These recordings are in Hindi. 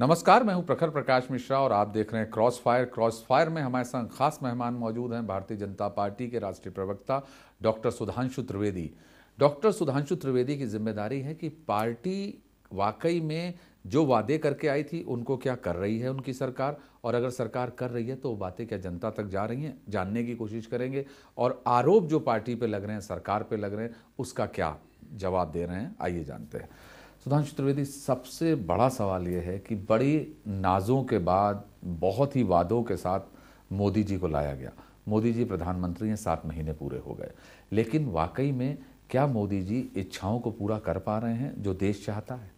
नमस्कार मैं हूं प्रखर प्रकाश मिश्रा और आप देख रहे हैं क्रॉस फायर क्रॉस फायर में हमारे संग खास मेहमान मौजूद हैं भारतीय जनता पार्टी के राष्ट्रीय प्रवक्ता डॉक्टर सुधांशु त्रिवेदी डॉक्टर सुधांशु त्रिवेदी की जिम्मेदारी है कि पार्टी वाकई में जो वादे करके आई थी उनको क्या कर रही है उनकी सरकार और अगर सरकार कर रही है तो वो बातें क्या जनता तक जा रही हैं जानने की कोशिश करेंगे और आरोप जो पार्टी पे लग रहे हैं सरकार पे लग रहे हैं उसका क्या जवाब दे रहे हैं आइए जानते हैं सुधांशु त्रिवेदी सबसे बड़ा सवाल ये है कि बड़ी नाजों के बाद बहुत ही वादों के साथ मोदी जी को लाया गया मोदी जी प्रधानमंत्री हैं सात महीने पूरे हो गए लेकिन वाकई में क्या मोदी जी इच्छाओं को पूरा कर पा रहे हैं जो देश चाहता है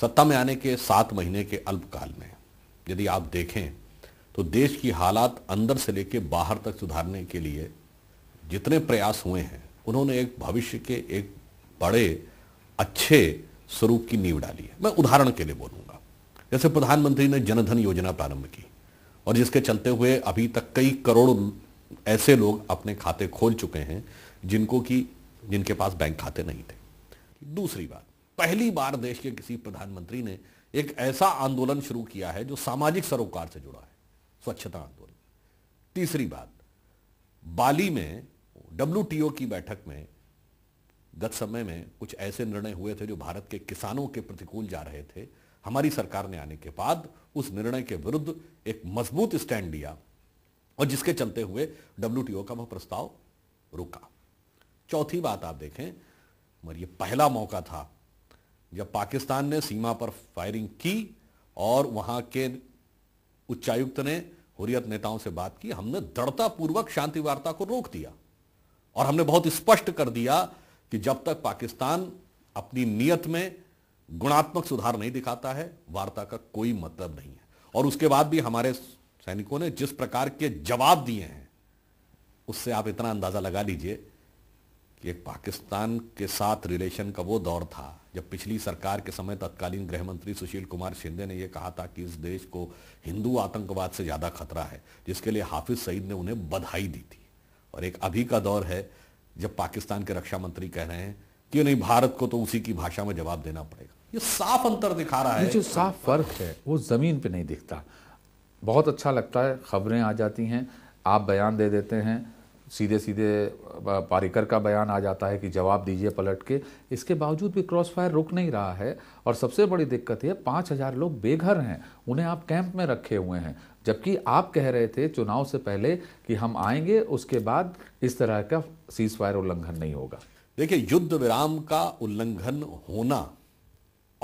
सत्ता में आने के सात महीने के अल्पकाल में यदि आप देखें तो देश की हालात अंदर से लेकर बाहर तक सुधारने के लिए जितने प्रयास हुए हैं उन्होंने एक भविष्य के एक बड़े अच्छे स्वरूप की नींव डाली है मैं उदाहरण के लिए बोलूंगा जैसे प्रधानमंत्री ने जनधन योजना प्रारंभ की और जिसके चलते हुए अभी तक कई करोड़ ऐसे लोग अपने खाते खोल चुके हैं जिनको कि जिनके पास बैंक खाते नहीं थे दूसरी बात पहली बार देश के किसी प्रधानमंत्री ने एक ऐसा आंदोलन शुरू किया है जो सामाजिक सरोकार से जुड़ा है स्वच्छता आंदोलन तीसरी बात बाली में डब्ल्यूटीओ की बैठक में गत समय में कुछ ऐसे निर्णय हुए थे जो भारत के किसानों के प्रतिकूल जा रहे थे हमारी सरकार ने आने के बाद उस निर्णय के विरुद्ध एक मजबूत स्टैंड लिया और जिसके चलते हुए डब्ल्यू का वह प्रस्ताव रुका चौथी बात आप देखें मगर यह पहला मौका था जब पाकिस्तान ने सीमा पर फायरिंग की और वहां के उच्चायुक्त ने हुरियत नेताओं से बात की हमने दृढ़तापूर्वक शांति वार्ता को रोक दिया और हमने बहुत स्पष्ट कर दिया कि जब तक पाकिस्तान अपनी नियत में गुणात्मक सुधार नहीं दिखाता है वार्ता का कोई मतलब नहीं है और उसके बाद भी हमारे सैनिकों ने जिस प्रकार के जवाब दिए हैं उससे आप इतना अंदाजा लगा लीजिए कि एक पाकिस्तान के साथ रिलेशन का वो दौर था जब पिछली सरकार के समय तत्कालीन गृह मंत्री सुशील कुमार शिंदे ने यह कहा था कि इस देश को हिंदू आतंकवाद से ज़्यादा खतरा है जिसके लिए हाफिज सईद ने उन्हें बधाई दी थी और एक अभी का दौर है जब पाकिस्तान के रक्षा मंत्री कह रहे हैं कि नहीं भारत को तो उसी की भाषा में जवाब देना पड़ेगा ये साफ अंतर दिखा रहा है जो साफ फर्क है वो जमीन पे नहीं दिखता बहुत अच्छा लगता है खबरें आ जाती हैं आप बयान दे देते हैं सीधे सीधे पारिकर का बयान आ जाता है कि जवाब दीजिए पलट के इसके बावजूद भी क्रॉस फायर रुक नहीं रहा है और सबसे बड़ी दिक्कत यह पाँच हज़ार लोग बेघर हैं उन्हें आप कैंप में रखे हुए हैं जबकि आप कह रहे थे चुनाव से पहले कि हम आएंगे उसके बाद इस तरह का सीज फायर उल्लंघन नहीं होगा देखिए युद्ध विराम का उल्लंघन होना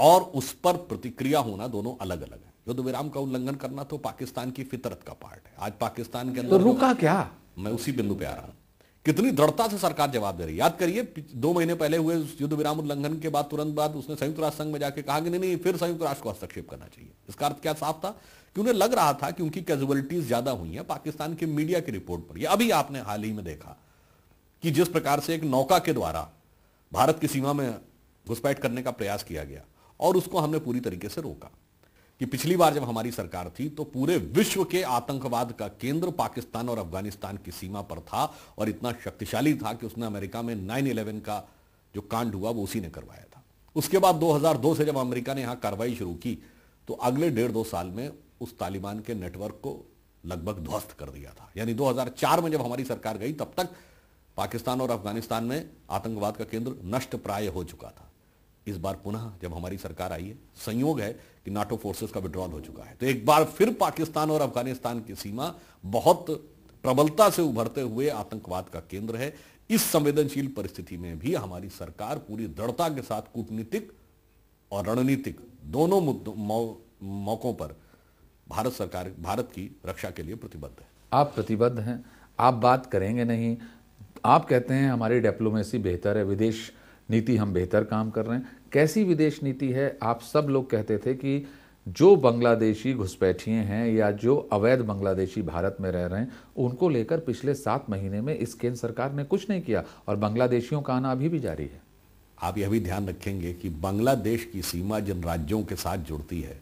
और उस पर प्रतिक्रिया होना दोनों अलग अलग है युद्ध विराम का उल्लंघन करना तो पाकिस्तान की फितरत का पार्ट है आज पाकिस्तान के तो अंदर तो रुका क्या मैं उसी बिंदु पे आ रहा हूं कितनी दृढ़ता से सरकार जवाब दे रही है याद करिए दो महीने पहले हुए युद्ध विराम उल्लंघन के बाद तुरंत बाद उसने संयुक्त राष्ट्र संघ में जाकर कहा कि नहीं नहीं फिर संयुक्त राष्ट्र को हस्तक्षेप करना चाहिए इसका अर्थ क्या साफ था कि उन्हें लग रहा था कि उनकी कैजुअलिटीज ज्यादा हुई हैं पाकिस्तान की मीडिया की रिपोर्ट पर यह अभी आपने हाल ही में देखा कि जिस प्रकार से एक नौका के द्वारा भारत की सीमा में घुसपैठ करने का प्रयास किया गया और उसको हमने पूरी तरीके से रोका कि पिछली बार जब हमारी सरकार थी तो पूरे विश्व के आतंकवाद का केंद्र पाकिस्तान और अफगानिस्तान की सीमा पर था और इतना शक्तिशाली था कि उसने अमेरिका में 9/11 का जो कांड हुआ वो उसी ने करवाया था उसके बाद 2002 से जब अमेरिका ने यहां कार्रवाई शुरू की तो अगले डेढ़ दो साल में उस तालिबान के नेटवर्क को लगभग ध्वस्त कर दिया था यानी चार में जब हमारी सरकार गई तब तक पाकिस्तान और अफगानिस्तान में आतंकवाद का केंद्र नष्ट प्राय हो चुका था इस बार पुनः जब हमारी सरकार आई है संयोग है कि नाटो फोर्सेस का विड्रॉल हो चुका है तो एक बार फिर पाकिस्तान और अफगानिस्तान की सीमा बहुत प्रबलता से उभरते हुए आतंकवाद का केंद्र है इस संवेदनशील परिस्थिति में भी हमारी सरकार पूरी दृढ़ता के साथ कूटनीतिक और रणनीतिक दोनों मुद्दों मौकों पर भारत सरकार भारत की रक्षा के लिए प्रतिबद्ध है आप प्रतिबद्ध हैं आप बात करेंगे नहीं आप कहते हैं हमारी डिप्लोमेसी बेहतर है विदेश नीति हम बेहतर काम कर रहे हैं कैसी विदेश नीति है आप सब लोग कहते थे कि जो बांग्लादेशी घुसपैठिए हैं या जो अवैध बांग्लादेशी भारत में रह रहे हैं उनको लेकर पिछले सात महीने में इस केंद्र सरकार ने कुछ नहीं किया और बांग्लादेशियों का आना अभी भी जारी है आप यह भी ध्यान रखेंगे कि बांग्लादेश की सीमा जिन राज्यों के साथ जुड़ती है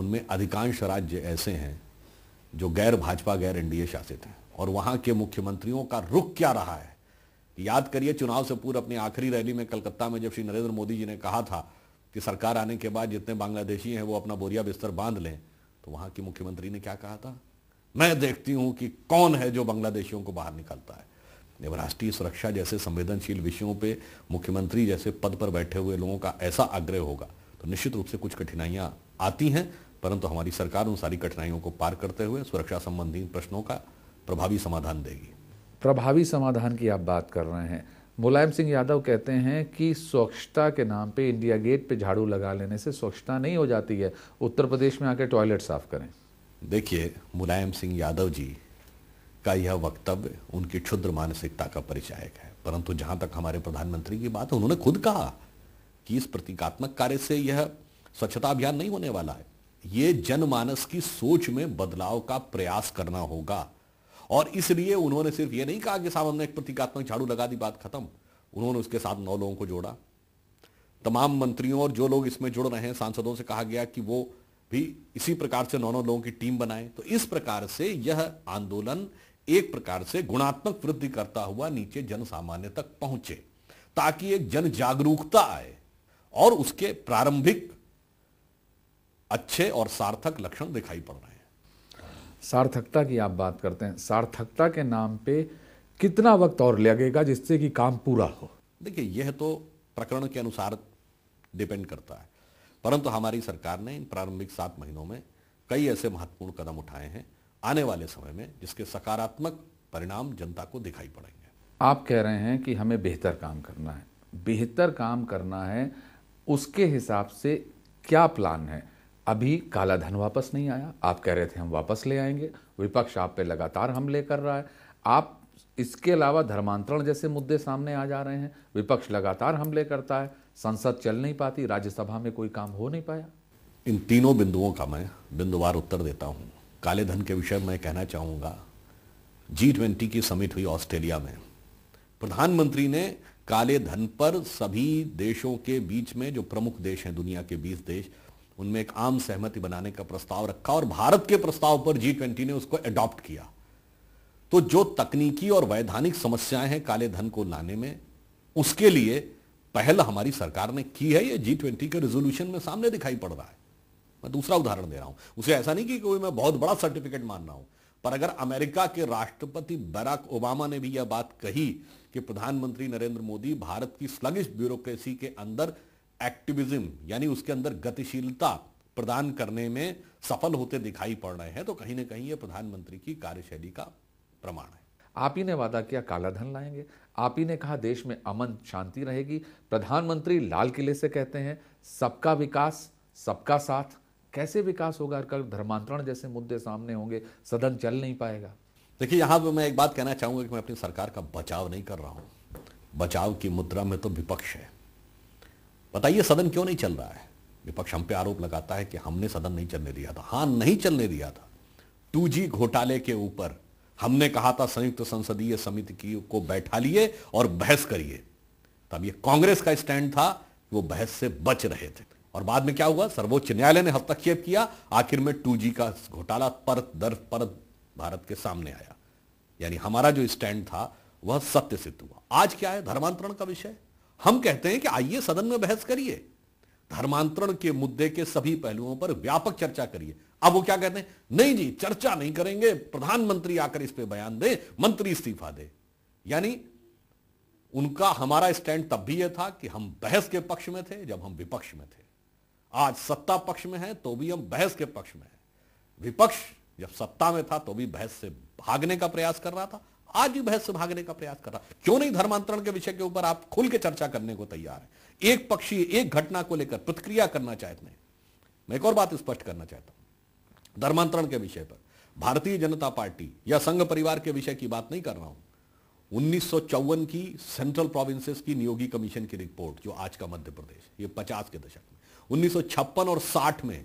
उनमें अधिकांश राज्य ऐसे हैं जो गैर भाजपा गैर एनडीए शासित हैं और वहाँ के मुख्यमंत्रियों का रुख क्या रहा है याद करिए चुनाव से पूर्व अपनी आखिरी रैली में कलकत्ता में जब श्री नरेंद्र मोदी जी ने कहा था कि सरकार आने के बाद जितने बांग्लादेशी हैं वो अपना बोरिया बिस्तर बांध लें तो वहां की मुख्यमंत्री ने क्या कहा था मैं देखती हूं कि कौन है जो बांग्लादेशियों को बाहर निकालता है जब राष्ट्रीय सुरक्षा जैसे संवेदनशील विषयों पे मुख्यमंत्री जैसे पद पर बैठे हुए लोगों का ऐसा आग्रह होगा तो निश्चित रूप से कुछ कठिनाइयां आती हैं परंतु हमारी सरकार उन सारी कठिनाइयों को पार करते हुए सुरक्षा संबंधी प्रश्नों का प्रभावी समाधान देगी प्रभावी समाधान की आप बात कर रहे हैं मुलायम सिंह यादव कहते हैं कि स्वच्छता के नाम पे इंडिया गेट पे झाड़ू लगा लेने से स्वच्छता नहीं हो जाती है उत्तर प्रदेश में आकर टॉयलेट साफ करें देखिए मुलायम सिंह यादव जी का यह वक्तव्य उनकी क्षुद्र मानसिकता का परिचायक है परंतु जहां तक हमारे प्रधानमंत्री की बात है उन्होंने खुद कहा कि इस प्रतीकात्मक कार्य से यह स्वच्छता अभियान नहीं होने वाला है ये जनमानस की सोच में बदलाव का प्रयास करना होगा और इसलिए उन्होंने सिर्फ ये नहीं कहा कि साहब हमने एक प्रतीकात्मक झाड़ू लगा दी बात खत्म उन्होंने उसके साथ नौ लोगों को जोड़ा तमाम मंत्रियों और जो लोग इसमें जुड़ रहे हैं सांसदों से कहा गया कि वो भी इसी प्रकार से नौ नौ लोगों की टीम बनाए तो इस प्रकार से यह आंदोलन एक प्रकार से गुणात्मक वृद्धि करता हुआ नीचे जन सामान्य तक पहुंचे ताकि एक जन जागरूकता आए और उसके प्रारंभिक अच्छे और सार्थक लक्षण दिखाई पड़ रहे हैं सार्थकता की आप बात करते हैं सार्थकता के नाम पे कितना वक्त और लगेगा जिससे कि काम पूरा हो देखिए यह तो प्रकरण के अनुसार डिपेंड करता है परंतु हमारी सरकार ने इन प्रारंभिक सात महीनों में कई ऐसे महत्वपूर्ण कदम उठाए हैं आने वाले समय में जिसके सकारात्मक परिणाम जनता को दिखाई पड़ेंगे आप कह रहे हैं कि हमें बेहतर काम करना है बेहतर काम करना है उसके हिसाब से क्या प्लान है अभी काला धन वापस नहीं आया आप कह रहे थे हम वापस ले आएंगे विपक्ष आप पे लगातार हमले कर रहा है आप इसके अलावा धर्मांतरण जैसे मुद्दे सामने आ जा रहे हैं विपक्ष लगातार हमले करता है संसद चल नहीं पाती राज्यसभा में कोई काम हो नहीं पाया इन तीनों बिंदुओं का मैं बिंदुवार उत्तर देता हूँ काले धन के विषय में कहना चाहूँगा जी ट्वेंटी की समिट हुई ऑस्ट्रेलिया में प्रधानमंत्री ने काले धन पर सभी देशों के बीच में जो प्रमुख देश हैं दुनिया के बीस देश उनमें एक आम सहमति बनाने का प्रस्ताव रखा और भारत के प्रस्ताव पर जी ट्वेंटी ने उसको एडॉप्ट किया तो जो तकनीकी और वैधानिक समस्याएं हैं काले धन को लाने में उसके लिए पहल हमारी सरकार ने की है ये जी ट्वेंटी के रेजोल्यूशन में सामने दिखाई पड़ रहा है मैं दूसरा उदाहरण दे रहा हूं उसे ऐसा नहीं कि कोई मैं बहुत बड़ा सर्टिफिकेट मान रहा हूं पर अगर अमेरिका के राष्ट्रपति बराक ओबामा ने भी यह बात कही कि प्रधानमंत्री नरेंद्र मोदी भारत की स्लगिश ब्यूरोक्रेसी के अंदर एक्टिविज्म यानी उसके अंदर गतिशीलता प्रदान करने में सफल होते दिखाई पड़ रहे हैं तो कहीं ना कहीं ये प्रधानमंत्री की कार्यशैली का प्रमाण है आप ही ने वादा किया कालाधन लाएंगे आप ही ने कहा देश में अमन शांति रहेगी प्रधानमंत्री लाल किले से कहते हैं सबका विकास सबका साथ कैसे विकास होगा कल धर्मांतरण जैसे मुद्दे सामने होंगे सदन चल नहीं पाएगा देखिए यहां पर मैं एक बात कहना चाहूंगा कि मैं अपनी सरकार का बचाव नहीं कर रहा हूं बचाव की मुद्रा में तो विपक्ष है बताइए सदन क्यों नहीं चल रहा है विपक्ष हम पे आरोप लगाता है कि हमने सदन नहीं चलने दिया था हाँ नहीं चलने दिया था टू घोटाले के ऊपर हमने कहा था संयुक्त संसदीय समिति की को बैठा लिए और बहस करिए तब ये कांग्रेस का स्टैंड था वो बहस से बच रहे थे और बाद में क्या हुआ सर्वोच्च न्यायालय ने हस्तक्षेप किया आखिर में टू का घोटाला परत दर परत भारत के सामने आया यानी हमारा जो स्टैंड था वह सत्य सिद्ध हुआ आज क्या है धर्मांतरण का विषय हम कहते हैं कि आइए सदन में बहस करिए धर्मांतरण के मुद्दे के सभी पहलुओं पर व्यापक चर्चा करिए अब वो क्या कहते हैं नहीं जी चर्चा नहीं करेंगे प्रधानमंत्री आकर इस पर बयान दे मंत्री इस्तीफा दे यानी उनका हमारा स्टैंड तब भी यह था कि हम बहस के पक्ष में थे जब हम विपक्ष में थे आज सत्ता पक्ष में है तो भी हम बहस के पक्ष में है विपक्ष जब सत्ता में था तो भी बहस से भागने का प्रयास कर रहा था आज भी बहस से भागने का प्रयास कर रहा क्यों नहीं धर्मांतरण के विषय के ऊपर आप खुल के चर्चा करने को तैयार है एक पक्षी एक घटना को लेकर प्रतिक्रिया करना चाहते हैं मैं एक और बात स्पष्ट करना चाहता हूं धर्मांतरण के विषय पर भारतीय जनता पार्टी या संघ परिवार के विषय की बात नहीं कर रहा हूं उन्नीस की सेंट्रल प्रोविंसेस की नियोगी कमीशन की रिपोर्ट जो आज का मध्य प्रदेश ये 50 के दशक में उन्नीस और 60 में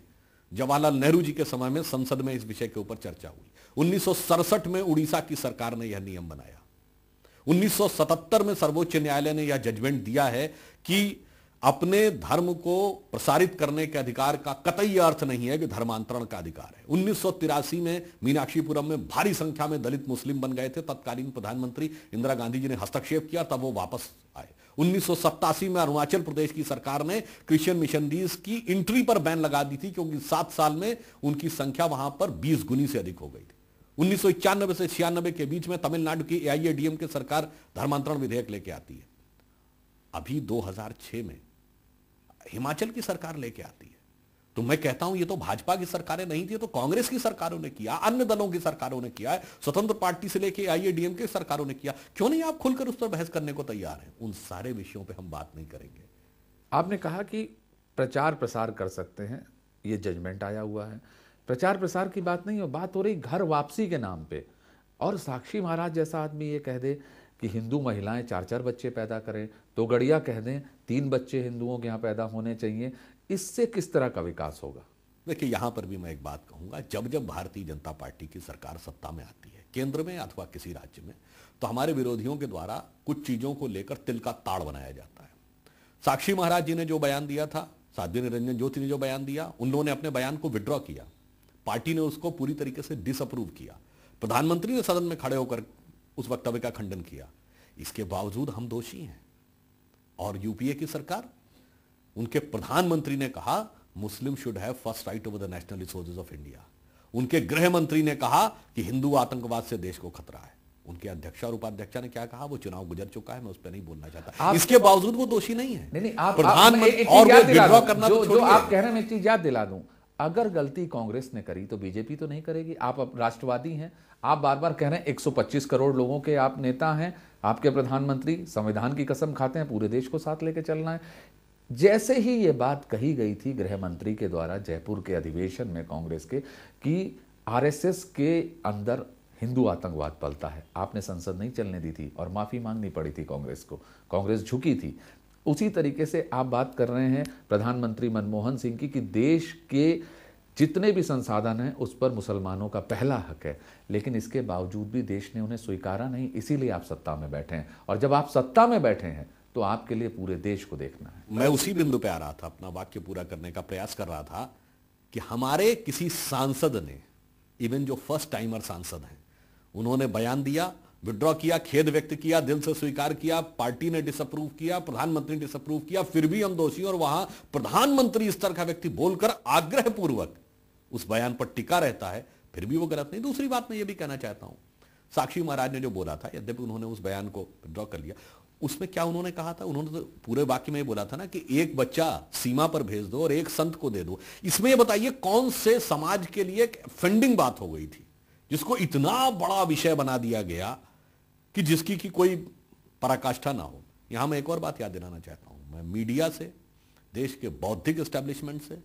जवाहरलाल नेहरू जी के समय में संसद में इस विषय के ऊपर चर्चा हुई उन्नीस में उड़ीसा की सरकार ने यह नियम बनाया 1977 में सर्वोच्च न्यायालय ने यह जजमेंट दिया है कि अपने धर्म को प्रसारित करने के अधिकार का कतई अर्थ नहीं है कि धर्मांतरण का अधिकार है उन्नीस में मीनाक्षीपुरम में भारी संख्या में दलित मुस्लिम बन गए थे तत्कालीन प्रधानमंत्री इंदिरा गांधी जी ने हस्तक्षेप किया तब वो वापस आए उन्नीस में अरुणाचल प्रदेश की सरकार ने क्रिश्चियन मिशनरीज की एंट्री पर बैन लगा दी थी क्योंकि सात साल में उनकी संख्या वहां पर बीस गुनी से अधिक हो गई थी उन्नीस से छियानबे के बीच में तमिलनाडु की एआईएडीएम के सरकार धर्मांतरण विधेयक लेके आती है अभी 2006 में हिमाचल की सरकार लेके आती है तो मैं कहता हूं ये तो भाजपा की सरकारें नहीं थी तो कांग्रेस की सरकारों ने किया अन्य दलों की सरकारों ने किया स्वतंत्र पार्टी से लेके आईएडीएम के सरकारों ने किया क्यों नहीं आप खुलकर उस पर बहस करने को तैयार हैं उन सारे विषयों पर हम बात नहीं करेंगे आपने कहा कि प्रचार प्रसार कर सकते हैं ये जजमेंट आया हुआ है प्रचार प्रसार की बात नहीं हो बात हो रही घर वापसी के नाम पे और साक्षी महाराज जैसा आदमी ये कह दे कि हिंदू महिलाएं चार चार बच्चे पैदा करें तो गड़िया कह दें तीन बच्चे हिंदुओं के यहाँ पैदा होने चाहिए इससे किस तरह का विकास होगा देखिए यहाँ पर भी मैं एक बात कहूँगा जब जब भारतीय जनता पार्टी की सरकार सत्ता में आती है केंद्र में अथवा किसी राज्य में तो हमारे विरोधियों के द्वारा कुछ चीज़ों को लेकर तिल का ताड़ बनाया जाता है साक्षी महाराज जी ने जो बयान दिया था साध्वी निरंजन ज्योति ने जो बयान दिया उन लोगों ने अपने बयान को विड्रॉ किया पार्टी ने उसको पूरी तरीके से डिसअप्रूव किया प्रधानमंत्री ने सदन में खड़े होकर उस वक्तव्य का खंडन किया इसके बावजूद हम दोषी हैं और यूपीए की सरकार उनके प्रधानमंत्री ने कहा Muslim should have first right over the national resources of India उनके गृह मंत्री ने कहा कि हिंदू आतंकवाद से देश को खतरा है उनके अध्यक्ष और उपाध्यक्ष ने क्या कहा वो चुनाव गुजर चुका है मैं उस पर नहीं बोलना चाहता इसके बावजूद वो दोषी नहीं है नहीं, नहीं, आप, प्रधान आप, एक, एक और करना तो जो, जो आप कह रहे हैं मैं चीज याद दिला दूं अगर गलती कांग्रेस ने करी तो बीजेपी तो नहीं करेगी आप राष्ट्रवादी हैं आप बार बार कह रहे हैं 125 करोड़ लोगों के आप नेता हैं आपके प्रधानमंत्री संविधान की कसम खाते हैं पूरे देश को साथ लेकर चलना है जैसे ही ये बात कही गई थी गृह मंत्री के द्वारा जयपुर के अधिवेशन में कांग्रेस के कि आरएसएस के अंदर हिंदू आतंकवाद पलता है आपने संसद नहीं चलने दी थी और माफी मांगनी पड़ी थी कांग्रेस को कांग्रेस झुकी थी उसी तरीके से आप बात कर रहे हैं प्रधानमंत्री मनमोहन सिंह की कि देश के जितने भी संसाधन हैं उस पर मुसलमानों का पहला हक है लेकिन इसके बावजूद भी देश ने उन्हें स्वीकारा नहीं इसीलिए आप सत्ता में बैठे हैं और जब आप सत्ता में बैठे हैं तो आपके लिए पूरे देश को देखना है मैं उसी बिंदु पे आ रहा था अपना वाक्य पूरा करने का प्रयास कर रहा था कि हमारे किसी सांसद ने इवन जो फर्स्ट टाइमर सांसद हैं उन्होंने बयान दिया विड्रॉ किया खेद व्यक्त किया दिल से स्वीकार किया पार्टी ने डिसअप्रूव किया प्रधानमंत्री ने डिसअप्रूव किया फिर भी हम दोषी और वहां प्रधानमंत्री स्तर का व्यक्ति बोलकर आग्रहपूर्वक उस बयान पर टिका रहता है फिर भी वो गलत नहीं दूसरी बात मैं ये भी कहना चाहता हूं साक्षी महाराज ने जो बोला था यद्यपि उन्होंने उस बयान को विड्रॉ कर लिया उसमें क्या उन्होंने कहा था उन्होंने तो पूरे वाक्य में बोला था ना कि एक बच्चा सीमा पर भेज दो और एक संत को दे दो इसमें ये बताइए कौन से समाज के लिए फेंडिंग बात हो गई थी जिसको इतना बड़ा विषय बना दिया गया कि जिसकी की कोई पराकाष्ठा ना हो यहां मैं एक और बात याद दिलाना चाहता हूं मैं मीडिया से देश के बौद्धिक स्टैब्लिशमेंट से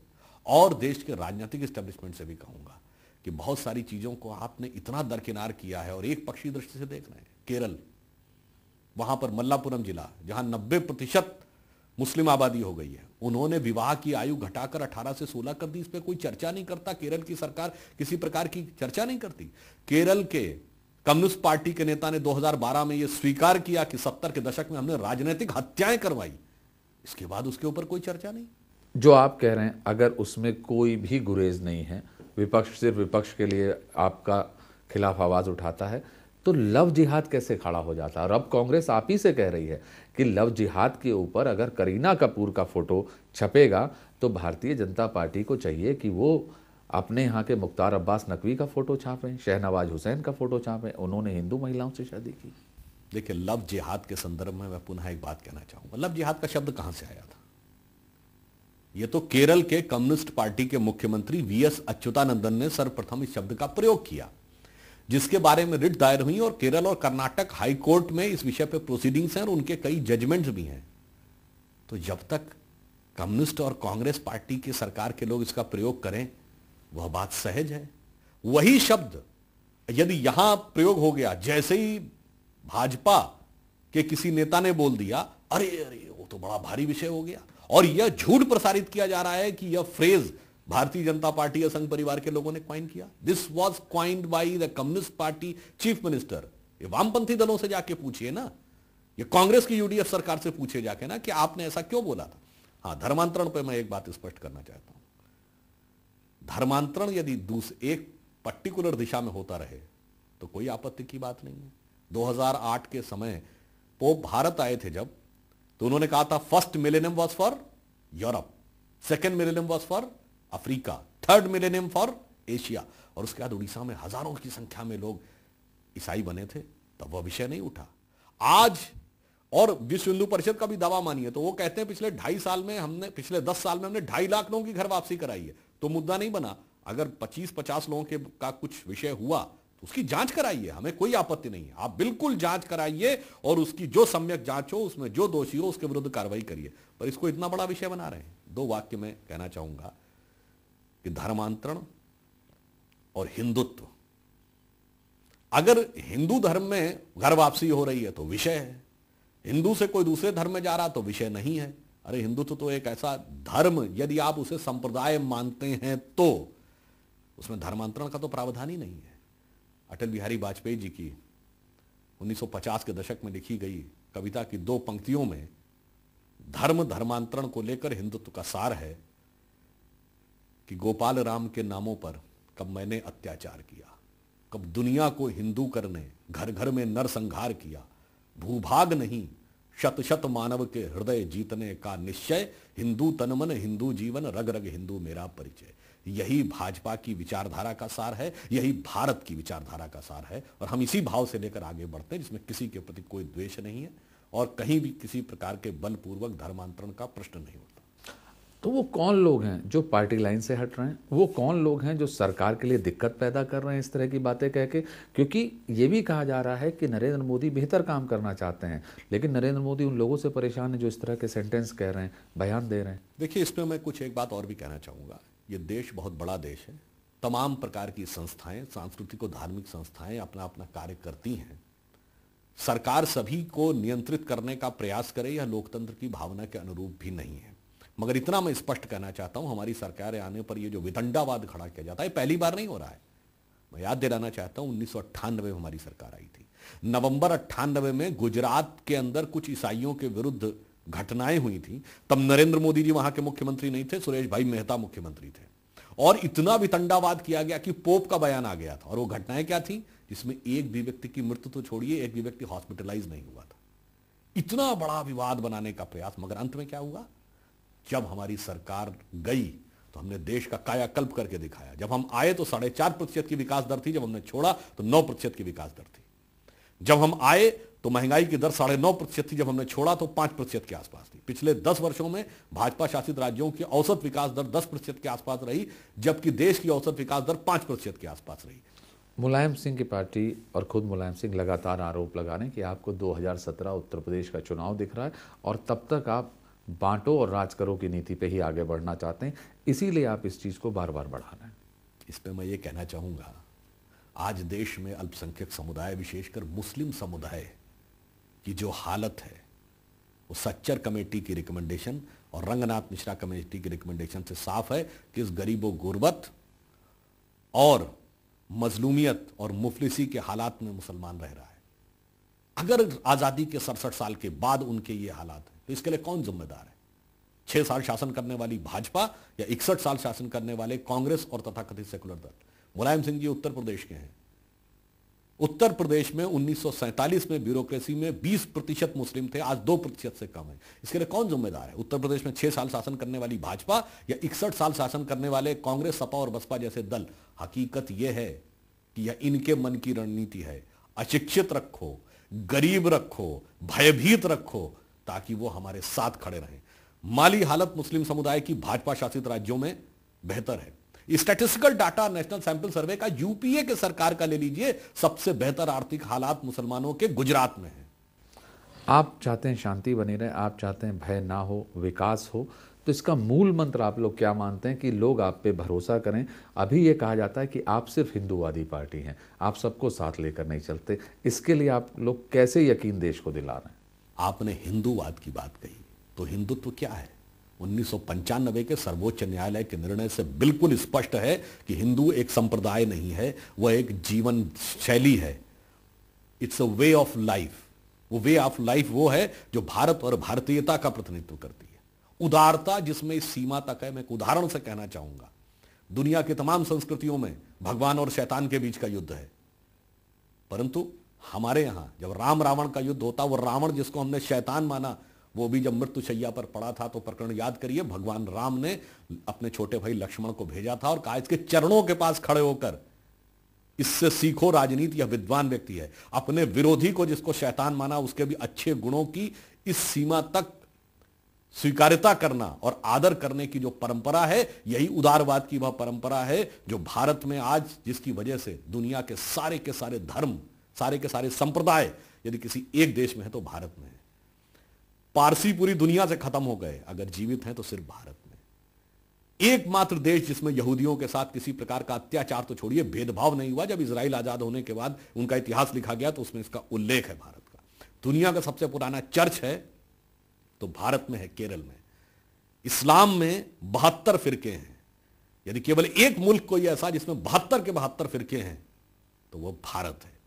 और देश के राजनीतिक स्टैब्लिशमेंट से भी कहूंगा कि बहुत सारी चीजों को आपने इतना दरकिनार किया है और एक पक्षी दृष्टि से देख रहे हैं केरल वहां पर मल्लापुरम जिला जहां नब्बे प्रतिशत मुस्लिम आबादी हो गई है उन्होंने विवाह की आयु घटाकर 18 से 16 कर दी इस पर कोई चर्चा नहीं करता केरल की सरकार किसी प्रकार की चर्चा नहीं करती केरल के कम्युनिस्ट पार्टी के नेता ने 2012 में यह स्वीकार किया कि 70 के दशक में हमने राजनीतिक हत्याएं करवाई इसके बाद उसके ऊपर कोई चर्चा नहीं जो आप कह रहे हैं अगर उसमें कोई भी गुरेज नहीं है विपक्ष सिर्फ विपक्ष के लिए आपका खिलाफ आवाज उठाता है तो लव जिहाद कैसे खड़ा हो जाता है और अब कांग्रेस आप ही से कह रही है कि लव जिहाद के ऊपर अगर करीना कपूर का फोटो छपेगा तो भारतीय जनता पार्टी को चाहिए कि वो अपने यहाँ के मुख्तार अब्बास नकवी का फ़ोटो छापें शहनवाज हुसैन का फ़ोटो छापें उन्होंने हिंदू महिलाओं से शादी की देखिए लव जिहाद के संदर्भ में मैं पुनः एक बात कहना चाहूंगा लव जिहाद का शब्द कहां से आया था यह तो केरल के कम्युनिस्ट पार्टी के मुख्यमंत्री वी एस अच्युतानंदन ने सर्वप्रथम इस शब्द का प्रयोग किया जिसके बारे में रिट दायर हुई और केरल और कर्नाटक हाई कोर्ट में इस विषय पर प्रोसीडिंग्स हैं और उनके कई जजमेंट्स भी हैं तो जब तक कम्युनिस्ट और कांग्रेस पार्टी की सरकार के लोग इसका प्रयोग करें वह बात सहज है वही शब्द यदि यहां प्रयोग हो गया जैसे ही भाजपा के किसी नेता ने बोल दिया अरे अरे वो तो बड़ा भारी विषय हो गया और यह झूठ प्रसारित किया जा रहा है कि यह फ्रेज भारतीय जनता पार्टी और संघ परिवार के लोगों ने क्वाइन किया this was coined by the communist party chief minister ये वामपंथी दलों से जाके पूछिए ना ये कांग्रेस की यूडीएफ सरकार से पूछे जाके ना कि आपने ऐसा क्यों बोला था हाँ धर्मांतरण पर मैं एक बात स्पष्ट करना चाहता हूं धर्मांतरण यदि एक पर्टिकुलर दिशा में होता रहे तो कोई आपत्ति की बात नहीं है 2008 के समय पोप भारत आए थे जब तो उन्होंने कहा था first millennium was for Europe second millennium was for Africa third millennium for Asia और उसके बाद उड़ीसा में हजारों की संख्या में लोग ईसाई बने थे तब वह विषय नहीं उठा आज और विश्व हिंदू परिषद का भी दावा मानिए तो वो कहते हैं पिछले ढाई साल में हमने पिछले दस साल में हमने ढाई लाख लोगों की घर वापसी कराई है तो मुद्दा नहीं बना अगर पच्चीस पचास लोगों के का कुछ विषय हुआ तो उसकी जांच कराइए हमें कोई आपत्ति नहीं है आप बिल्कुल जांच कराइए और उसकी जो सम्यक जांच हो उसमें जो दोषी हो उसके विरुद्ध कार्रवाई करिए पर इसको इतना बड़ा विषय बना रहे हैं दो वाक्य में कहना चाहूंगा कि धर्मांतरण और हिंदुत्व अगर हिंदू धर्म में घर वापसी हो रही है तो विषय है हिंदू से कोई दूसरे धर्म में जा रहा तो विषय नहीं है अरे हिंदुत्व तो एक ऐसा धर्म यदि आप उसे संप्रदाय मानते हैं तो उसमें धर्मांतरण का तो प्रावधान ही नहीं है अटल बिहारी वाजपेयी जी की 1950 के दशक में लिखी गई कविता की दो पंक्तियों में धर्म धर्मांतरण को लेकर हिंदुत्व का सार है कि गोपाल राम के नामों पर कब मैंने अत्याचार किया कब दुनिया को हिंदू करने घर घर में नरसंहार किया भूभाग नहीं शत शत मानव के हृदय जीतने का निश्चय हिंदू तनमन हिंदू जीवन रग रग हिंदू मेरा परिचय यही भाजपा की विचारधारा का सार है यही भारत की विचारधारा का सार है और हम इसी भाव से लेकर आगे बढ़ते हैं जिसमें किसी के प्रति कोई द्वेष नहीं है और कहीं भी किसी प्रकार के बलपूर्वक धर्मांतरण का प्रश्न नहीं उठता तो वो कौन लोग हैं जो पार्टी लाइन से हट रहे हैं वो कौन लोग हैं जो सरकार के लिए दिक्कत पैदा कर रहे हैं इस तरह की बातें कह के क्योंकि ये भी कहा जा रहा है कि नरेंद्र मोदी बेहतर काम करना चाहते हैं लेकिन नरेंद्र मोदी उन लोगों से परेशान हैं जो इस तरह के सेंटेंस कह रहे हैं बयान दे रहे हैं देखिए इसमें मैं कुछ एक बात और भी कहना चाहूँगा ये देश बहुत बड़ा देश है तमाम प्रकार की संस्थाएं सांस्कृतिक और धार्मिक संस्थाएं अपना अपना कार्य करती हैं सरकार सभी को नियंत्रित करने का प्रयास करे यह लोकतंत्र की भावना के अनुरूप भी नहीं है मगर इतना मैं स्पष्ट कहना चाहता हूं हमारी सरकार आने पर ये जो विदंडावाद खड़ा किया जाता है पहली बार नहीं हो रहा है मैं याद दिलाना चाहता हूं उन्नीस में हमारी सरकार आई थी नवंबर अट्ठानबे में गुजरात के अंदर कुछ ईसाइयों के विरुद्ध घटनाएं हुई थी तब नरेंद्र मोदी जी वहां के मुख्यमंत्री नहीं थे सुरेश भाई मेहता मुख्यमंत्री थे और इतना वितंडावाद किया गया कि पोप का बयान आ गया था और वो घटनाएं क्या थी जिसमें एक भी व्यक्ति की मृत्यु तो छोड़िए एक भी व्यक्ति हॉस्पिटलाइज नहीं हुआ था इतना बड़ा विवाद बनाने का प्रयास मगर अंत में क्या हुआ जब हमारी सरकार गई तो हमने देश का कायाकल्प करके दिखाया जब हम आए तो साढ़े चार प्रतिशत की विकास दर थी जब हमने छोड़ा तो नौ प्रतिशत की विकास दर थी जब हम आए तो महंगाई की दर साढ़े नौ प्रतिशत थी जब हमने छोड़ा तो पांच प्रतिशत के आसपास थी पिछले दस वर्षों में भाजपा शासित राज्यों की औसत विकास दर दस प्रतिशत के आसपास रही जबकि देश की औसत विकास दर पांच प्रतिशत के आसपास रही मुलायम सिंह की पार्टी और खुद मुलायम सिंह लगातार आरोप लगा रहे हैं कि आपको 2017 उत्तर प्रदेश का चुनाव दिख रहा है और तब तक आप बांटो और राज करो की नीति पे ही आगे बढ़ना चाहते हैं इसीलिए आप इस चीज़ को बार बार बढ़ा रहे हैं इस पर मैं ये कहना चाहूँगा आज देश में अल्पसंख्यक समुदाय विशेषकर मुस्लिम समुदाय की जो हालत है वो सच्चर कमेटी की रिकमेंडेशन और रंगनाथ मिश्रा कमेटी की रिकमेंडेशन से साफ है कि इस गरीबों गुर्बत और मजलूमियत और मुफलिसी के हालात में मुसलमान रह रहा है अगर आज़ादी के सड़सठ साल के बाद उनके ये हालात हैं तो इसके लिए कौन जिम्मेदार है छह साल शासन करने वाली भाजपा या इकसठ साल शासन करने वाले कांग्रेस और तथाकथित सेकुलर दल मुलायम सिंह जी उत्तर प्रदेश के हैं उत्तर प्रदेश में 1947 में ब्यूरोक्रेसी में 20 प्रतिशत मुस्लिम थे आज 2 प्रतिशत से कम है इसके लिए कौन जिम्मेदार है उत्तर प्रदेश में 6 साल शासन करने वाली भाजपा या इकसठ साल शासन करने वाले कांग्रेस सपा और बसपा जैसे दल हकीकत यह है कि यह इनके मन की रणनीति है अशिक्षित रखो गरीब रखो भयभीत रखो ताकि वो हमारे साथ खड़े रहें माली हालत मुस्लिम समुदाय की भाजपा शासित राज्यों में बेहतर है statistical data national sample survey का यूपीए के सरकार का ले लीजिए सबसे बेहतर आर्थिक हालात मुसलमानों के गुजरात में है आप चाहते हैं शांति बनी रहे आप चाहते हैं भय ना हो विकास हो तो इसका मूल मंत्र आप लोग क्या मानते हैं कि लोग आप पे भरोसा करें अभी ये कहा जाता है कि आप सिर्फ हिंदूवादी पार्टी हैं आप सबको साथ लेकर नहीं चलते इसके लिए आप लोग कैसे यकीन देश को दिला रहे हैं आपने हिंदूवाद की बात कही तो हिंदुत्व क्या है उन्नीस के सर्वोच्च न्यायालय के निर्णय से बिल्कुल स्पष्ट है कि हिंदू एक संप्रदाय नहीं है वह एक जीवन शैली है it's a way of life वो वे ऑफ लाइफ वो है जो भारत और भारतीयता का प्रतिनिधित्व करती है उदारता जिसमें सीमा तक है मैं एक उदाहरण से कहना चाहूंगा दुनिया की तमाम संस्कृतियों में भगवान और शैतान के बीच का युद्ध है परंतु हमारे यहाँ जब राम रावण का युद्ध होता वो रावण जिसको हमने शैतान माना वो भी जब मृत्युशैया पर पड़ा था तो प्रकरण याद करिए भगवान राम ने अपने छोटे भाई लक्ष्मण को भेजा था और कहा इसके चरणों के पास खड़े होकर इससे सीखो राजनीति या विद्वान व्यक्ति है अपने विरोधी को जिसको शैतान माना उसके भी अच्छे गुणों की इस सीमा तक स्वीकारिता करना और आदर करने की जो परंपरा है यही उदारवाद की वह परंपरा है जो भारत में आज जिसकी वजह से दुनिया के सारे के सारे धर्म सारे के सारे संप्रदाय यदि किसी एक देश में है तो भारत में है पारसी पूरी दुनिया से खत्म हो गए अगर जीवित हैं तो सिर्फ भारत में एकमात्र देश जिसमें यहूदियों के साथ किसी प्रकार का अत्याचार तो छोड़िए भेदभाव नहीं हुआ जब इसराइल आजाद होने के बाद उनका इतिहास लिखा गया तो उसमें इसका उल्लेख है भारत का दुनिया का सबसे पुराना चर्च है तो भारत में है केरल में इस्लाम में बहत्तर फिरके हैं यदि केवल एक मुल्क कोई ऐसा जिसमें बहत्तर के बहत्तर फिरके हैं तो वह भारत है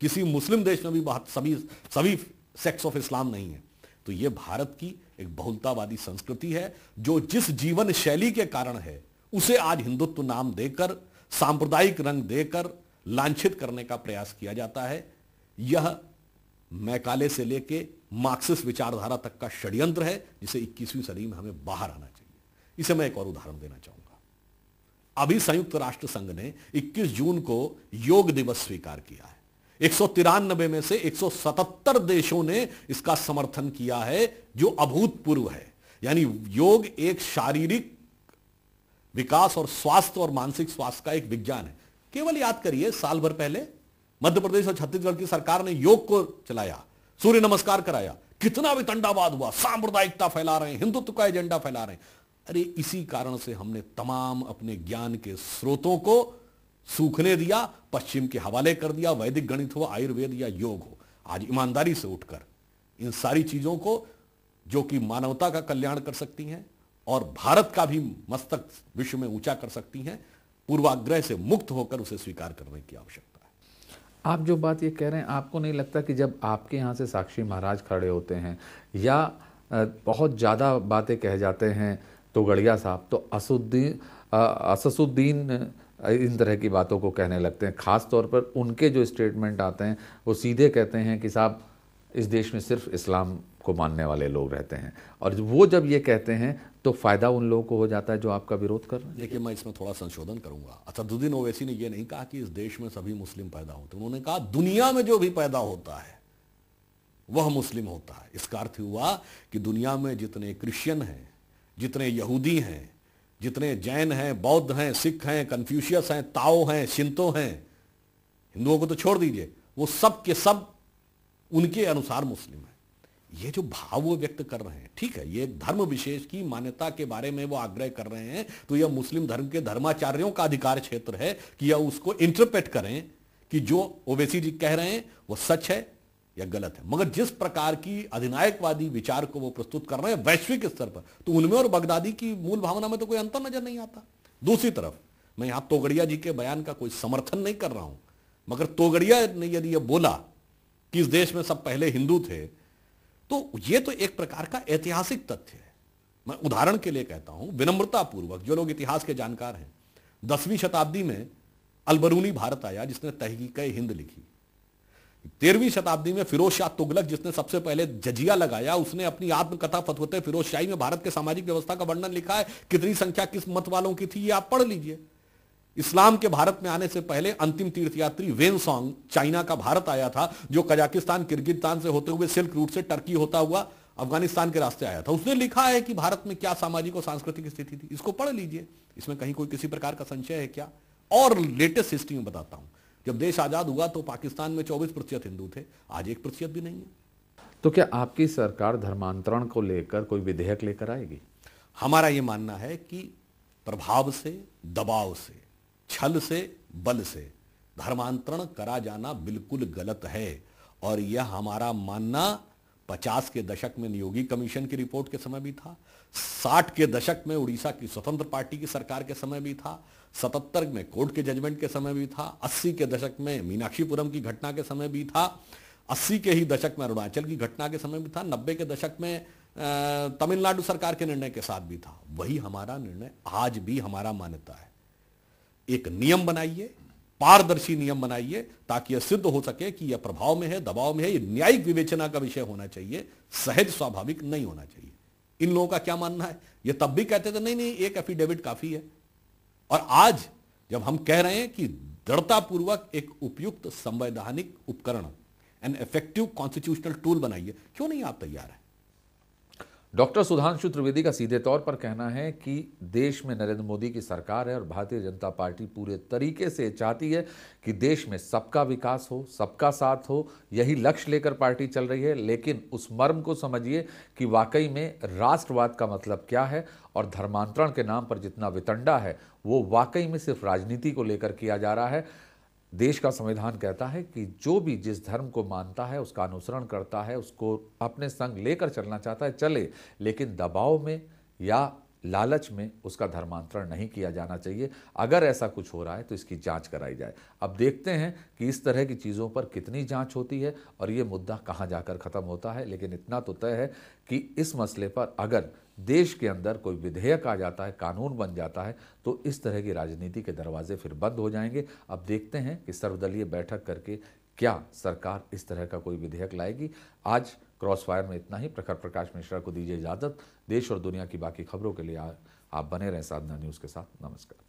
किसी मुस्लिम देश में भी बहुत सभी सभी सेक्स ऑफ इस्लाम नहीं है तो ये भारत की एक बहुलतावादी संस्कृति है जो जिस जीवन शैली के कारण है उसे आज हिंदुत्व नाम देकर सांप्रदायिक रंग देकर लांछित करने का प्रयास किया जाता है यह मैकाले से लेके मार्क्सिस्ट विचारधारा तक का षड्यंत्र है जिसे 21वीं सदी में हमें बाहर आना चाहिए इसे मैं एक और उदाहरण देना चाहूंगा अभी संयुक्त राष्ट्र संघ ने 21 जून को योग दिवस स्वीकार किया है एक में से 177 देशों ने इसका समर्थन किया है जो अभूतपूर्व है यानी योग एक शारीरिक विकास और स्वास्थ्य और मानसिक स्वास्थ्य का एक विज्ञान है केवल याद करिए साल भर पहले मध्य प्रदेश और छत्तीसगढ़ की सरकार ने योग को चलाया सूर्य नमस्कार कराया कितना भी तंडावाद हुआ सांप्रदायिकता फैला रहे हैं हिंदुत्व का एजेंडा फैला रहे हैं अरे इसी कारण से हमने तमाम अपने ज्ञान के स्रोतों को सूखने दिया पश्चिम के हवाले कर दिया वैदिक गणित हो आयुर्वेद या योग हो आज ईमानदारी से उठकर इन सारी चीजों को जो कि मानवता का कल्याण कर सकती हैं और भारत का भी मस्तक विश्व में ऊंचा कर सकती हैं पूर्वाग्रह से मुक्त होकर उसे स्वीकार करने की आवश्यकता है आप जो बात ये कह रहे हैं आपको नहीं लगता कि जब आपके यहाँ से साक्षी महाराज खड़े होते हैं या बहुत ज़्यादा बातें कह जाते हैं तो गड़िया साहब तो असुद्दीन असुद्दीन इन तरह की बातों को कहने लगते हैं ख़ास तौर पर उनके जो स्टेटमेंट आते हैं वो सीधे कहते हैं कि साहब इस देश में सिर्फ इस्लाम को मानने वाले लोग रहते हैं और वो जब ये कहते हैं तो फ़ायदा उन लोगों को हो जाता है जो आपका विरोध कर रहे हैं देखिए मैं इसमें थोड़ा संशोधन करूंगा असदुद्दीन ओवैसी ने यह नहीं कहा कि इस देश में सभी मुस्लिम पैदा होते हैं उन्होंने कहा दुनिया में जो भी पैदा होता है वह मुस्लिम होता है इसका अर्थ हुआ कि दुनिया में जितने क्रिश्चियन हैं जितने यहूदी हैं जितने जैन हैं बौद्ध हैं सिख हैं कन्फ्यूशियस हैं ताओ हैं शिंतो हैं हिंदुओं को तो छोड़ दीजिए वो सब के सब उनके अनुसार मुस्लिम हैं ये जो भाव वो व्यक्त कर रहे हैं ठीक है ये धर्म विशेष की मान्यता के बारे में वो आग्रह कर रहे हैं तो यह मुस्लिम धर्म के धर्माचार्यों का अधिकार क्षेत्र है कि यह उसको इंटरप्रेट करें कि जो ओवैसी जी कह रहे हैं वो सच है या गलत है मगर जिस प्रकार की अधिनायकवादी विचार को वो प्रस्तुत कर रहे हैं वैश्विक स्तर पर तो उनमें और बगदादी की मूल भावना में तो कोई अंतर नजर नहीं आता दूसरी तरफ मैं यहां तोगड़िया जी के बयान का कोई समर्थन नहीं कर रहा हूं मगर तोगड़िया ने यदि यह बोला कि इस देश में सब पहले हिंदू थे तो ये तो एक प्रकार का ऐतिहासिक तथ्य है मैं उदाहरण के लिए कहता हूं विनम्रतापूर्वक जो लोग इतिहास के जानकार हैं दसवीं शताब्दी में अलबरूनी भारत आया जिसने तहकीक हिंद लिखी तेरहवीं शताब्दी में फिरोज शाह तुगलक जिसने सबसे पहले जजिया लगाया उसने अपनी आत्मकथा फतवते फिरोज शाही में भारत के सामाजिक व्यवस्था का वर्णन लिखा है कितनी संख्या किस मत वालों की थी ये आप पढ़ लीजिए इस्लाम के भारत में आने से पहले अंतिम तीर्थयात्री वेन सॉन्ग चाइना का भारत आया था जो कजाकिस्तान किर्गिस्तान से होते हुए सिल्क रूट से टर्की होता हुआ अफगानिस्तान के रास्ते आया था उसने लिखा है कि भारत में क्या सामाजिक और सांस्कृतिक स्थिति थी इसको पढ़ लीजिए इसमें कहीं कोई किसी प्रकार का संशय है क्या और लेटेस्ट हिस्ट्री में बताता हूं जब देश आज़ाद हुआ तो पाकिस्तान में चौबीस प्रतिशत हिंदू थे आज एक प्रतिशत भी नहीं है तो क्या आपकी सरकार धर्मांतरण को लेकर कोई विधेयक लेकर आएगी हमारा ये मानना है कि प्रभाव से दबाव से छल से बल से धर्मांतरण करा जाना बिल्कुल गलत है और यह हमारा मानना पचास के दशक में नियोगी कमीशन की रिपोर्ट के समय भी था साठ के दशक में उड़ीसा की स्वतंत्र पार्टी की सरकार के समय भी था सतहत्तर में कोर्ट के जजमेंट के समय भी था अस्सी के दशक में मीनाक्षीपुरम की घटना के समय भी था अस्सी के ही दशक में अरुणाचल की घटना के समय भी था नब्बे के दशक में तमिलनाडु सरकार के निर्णय के साथ भी था वही हमारा निर्णय आज भी हमारा मान्यता है एक नियम बनाइए पारदर्शी नियम बनाइए ताकि यह सिद्ध हो सके कि यह प्रभाव में है दबाव में है यह न्यायिक विवेचना का विषय होना चाहिए सहज स्वाभाविक नहीं होना चाहिए इन लोगों का क्या मानना है ये तब भी कहते थे नहीं नहीं एक एफिडेविट काफी है और आज जब हम कह रहे हैं कि दृढ़तापूर्वक एक उपयुक्त संवैधानिक उपकरण एन इफेक्टिव कॉन्स्टिट्यूशनल टूल बनाइए क्यों नहीं आप तैयार हैं डॉक्टर सुधांशु त्रिवेदी का सीधे तौर पर कहना है कि देश में नरेंद्र मोदी की सरकार है और भारतीय जनता पार्टी पूरे तरीके से चाहती है कि देश में सबका विकास हो सबका साथ हो यही लक्ष्य लेकर पार्टी चल रही है लेकिन उस मर्म को समझिए कि वाकई में राष्ट्रवाद का मतलब क्या है और धर्मांतरण के नाम पर जितना वितंडा है वो वाकई में सिर्फ राजनीति को लेकर किया जा रहा है देश का संविधान कहता है कि जो भी जिस धर्म को मानता है उसका अनुसरण करता है उसको अपने संग लेकर चलना चाहता है चले लेकिन दबाव में या लालच में उसका धर्मांतरण नहीं किया जाना चाहिए अगर ऐसा कुछ हो रहा है तो इसकी जांच कराई जाए अब देखते हैं कि इस तरह की चीज़ों पर कितनी जांच होती है और ये मुद्दा कहाँ जाकर ख़त्म होता है लेकिन इतना तो तय है कि इस मसले पर अगर देश के अंदर कोई विधेयक आ जाता है कानून बन जाता है तो इस तरह की राजनीति के दरवाजे फिर बंद हो जाएंगे अब देखते हैं कि सर्वदलीय बैठक करके क्या सरकार इस तरह का कोई विधेयक लाएगी आज क्रॉस फायर में इतना ही प्रखर प्रकाश मिश्रा को दीजिए इजाजत देश और दुनिया की बाकी खबरों के लिए आप बने रहें साधना न्यूज़ के साथ नमस्कार